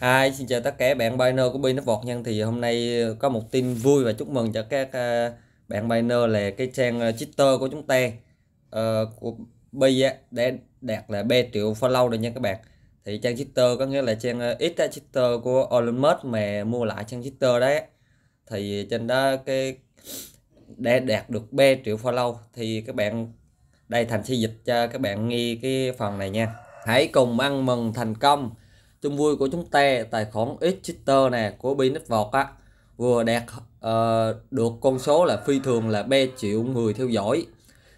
Hi, xin chào tất cả bạn biner của nó vọt nhân thì hôm nay có một tin vui và chúc mừng cho các ờ, bạn biner là cái trang ờ, Twitter của chúng ta uh, của Bi đã đạt là 3 triệu follow rồi nha các bạn thì trang Twitter có nghĩa là trang ít Twitter của Elon Musk mà mua lại trang Twitter đấy thì trên đó cái đã đạt được 3 triệu follow thì các bạn đây thành xây dịch cho các bạn nghe cái phần này nha hãy cùng ăn mừng thành công chung vui của chúng ta tài khoản Exeter này của Binexvot á vừa đạt uh, được con số là phi thường là 3 triệu người theo dõi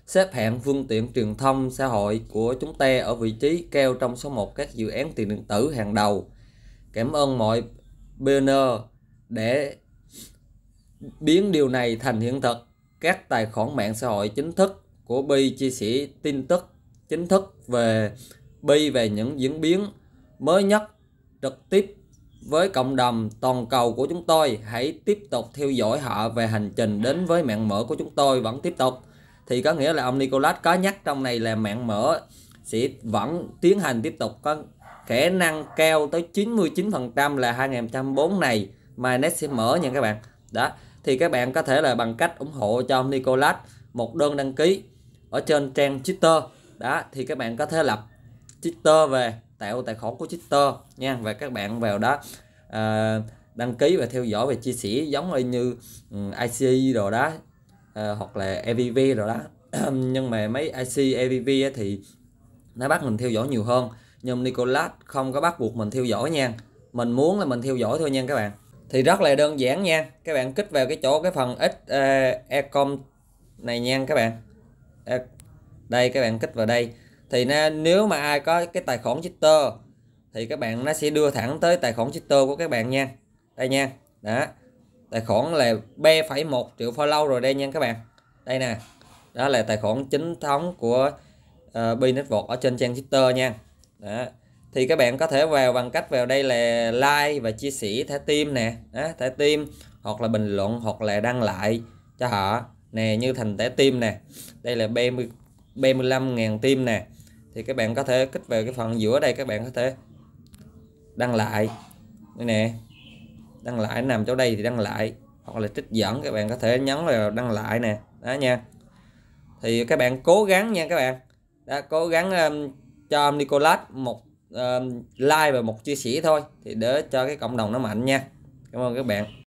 xếp hạng phương tiện truyền thông xã hội của chúng ta ở vị trí cao trong số 1 các dự án tiền điện tử hàng đầu cảm ơn mọi pioneer để biến điều này thành hiện thực các tài khoản mạng xã hội chính thức của Bi chia sẻ tin tức chính thức về Bi về những diễn biến mới nhất trực tiếp với cộng đồng toàn cầu của chúng tôi hãy tiếp tục theo dõi họ về hành trình đến với mạng mở của chúng tôi vẫn tiếp tục thì có nghĩa là ông Nicolas có nhắc trong này là mạng mở sẽ vẫn tiến hành tiếp tục có khả năng cao tới 99% là 2004 này mà Nest sẽ mở nha các bạn đó thì các bạn có thể là bằng cách ủng hộ cho ông Nicolas một đơn đăng ký ở trên trang Twitter đó thì các bạn có thể lập Twitter về tạo tài khoản của Twitter nha và các bạn vào đó à, đăng ký và theo dõi và chia sẻ giống như ừ, IC rồi đó à, hoặc là EVV rồi đó nhưng mà mấy IC EVV thì nó bắt mình theo dõi nhiều hơn nhưng Nicolas không có bắt buộc mình theo dõi nha mình muốn là mình theo dõi thôi nha các bạn thì rất là đơn giản nha các bạn kích vào cái chỗ cái phần x ecom này nha các bạn đây các bạn kích vào đây thì nếu mà ai có cái tài khoản Twitter thì các bạn nó sẽ đưa thẳng tới tài khoản Twitter của các bạn nha đây nha đó tài khoản là B1 triệu follow rồi đây nha các bạn đây nè đó là tài khoản chính thống của uh, ờ, B Network ở trên trang Twitter nha đó thì các bạn có thể vào bằng cách vào đây là like và chia sẻ thẻ tim nè đó, thẻ tim hoặc là bình luận hoặc là đăng lại cho họ nè như thành thẻ tim nè đây là B 35.000 tim nè thì các bạn có thể kích về cái phần giữa đây các bạn có thể đăng lại đây nè đăng lại nằm chỗ đây thì đăng lại hoặc là trích dẫn các bạn có thể nhấn vào đăng lại nè đó nha thì các bạn cố gắng nha các bạn đã cố gắng um, cho ông Nicolas một um, like và một chia sẻ thôi thì để cho cái cộng đồng nó mạnh nha cảm ơn các bạn